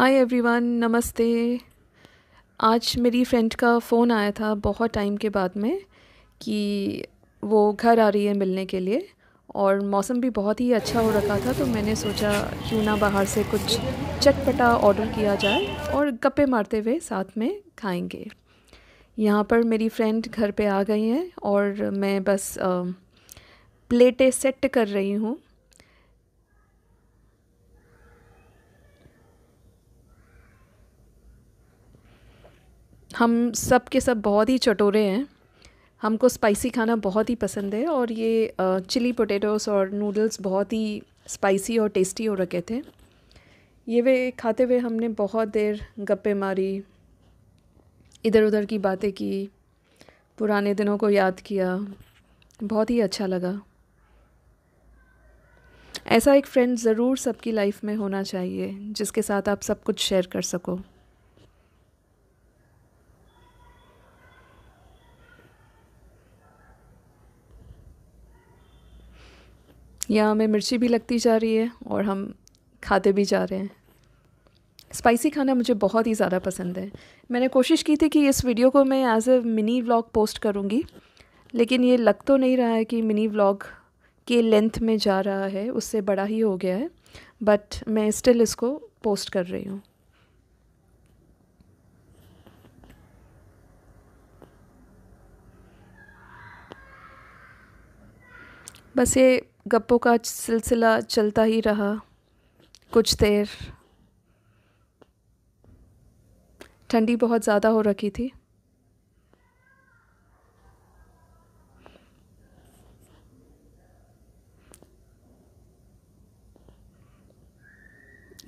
hi everyone नमस्ते आज मेरी फ्रेंड का फ़ोन आया था बहुत टाइम के बाद में कि वो घर आ रही है मिलने के लिए और मौसम भी बहुत ही अच्छा हो रखा था तो मैंने सोचा क्यों ना बाहर से कुछ चटपटा ऑर्डर किया जाए और गप्पे मारते हुए साथ में खाएंगे यहाँ पर मेरी फ्रेंड घर पे आ गई हैं और मैं बस प्लेटें सेट कर रही हूँ हम सब के सब बहुत ही चटोरे हैं हमको स्पाइसी खाना बहुत ही पसंद है और ये चिली पोटैटोस और नूडल्स बहुत ही स्पाइसी और टेस्टी हो रखे थे ये वे खाते हुए हमने बहुत देर गप्पे मारी इधर उधर की बातें की पुराने दिनों को याद किया बहुत ही अच्छा लगा ऐसा एक फ्रेंड ज़रूर सबकी लाइफ में होना चाहिए जिसके साथ आप सब कुछ शेयर कर सको यहाँ हमें मिर्ची भी लगती जा रही है और हम खाते भी जा रहे हैं स्पाइसी खाना मुझे बहुत ही ज़्यादा पसंद है मैंने कोशिश की थी कि इस वीडियो को मैं as a mini vlog post करूँगी लेकिन ये लग तो नहीं रहा है कि मिनी व्लॉग के लेंथ में जा रहा है उससे बड़ा ही हो गया है बट मैं स्टिल इसको पोस्ट कर रही हूँ बस ये गप्पों का सिलसिला चलता ही रहा कुछ देर ठंडी बहुत ज़्यादा हो रखी थी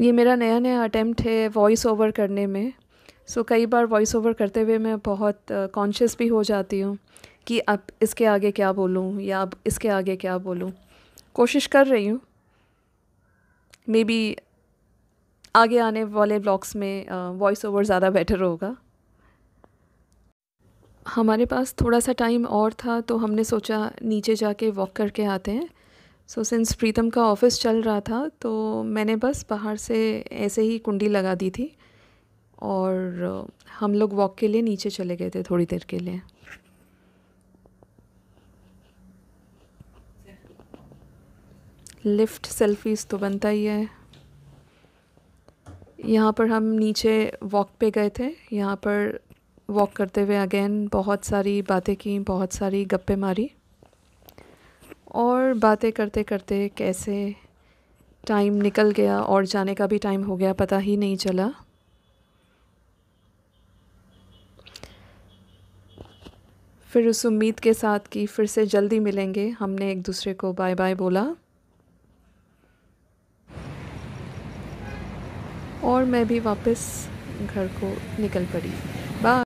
ये मेरा नया नया अटैम्प्ट है वॉइस ओवर करने में सो so, कई बार वॉइस ओवर करते हुए मैं बहुत कॉन्शियस uh, भी हो जाती हूँ कि अब इसके आगे क्या बोलूँ या अब इसके आगे क्या बोलूँ कोशिश कर रही हूँ मे बी आगे आने वाले ब्लॉग्स में वॉइस ओवर ज़्यादा बेटर होगा हमारे पास थोड़ा सा टाइम और था तो हमने सोचा नीचे जाके वॉक करके आते हैं सो सिंस प्रीतम का ऑफिस चल रहा था तो मैंने बस बाहर से ऐसे ही कुंडी लगा दी थी और हम लोग वॉक के लिए नीचे चले गए थे थोड़ी देर के लिए लिफ्ट सेल्फीज़ तो बनता ही है यहाँ पर हम नीचे वॉक पे गए थे यहाँ पर वॉक करते हुए अगेन बहुत सारी बातें की बहुत सारी गप्पे मारी और बातें करते करते कैसे टाइम निकल गया और जाने का भी टाइम हो गया पता ही नहीं चला फिर उस उम्मीद के साथ कि फिर से जल्दी मिलेंगे हमने एक दूसरे को बाय बाय बोला और मैं भी वापस घर को निकल पड़ी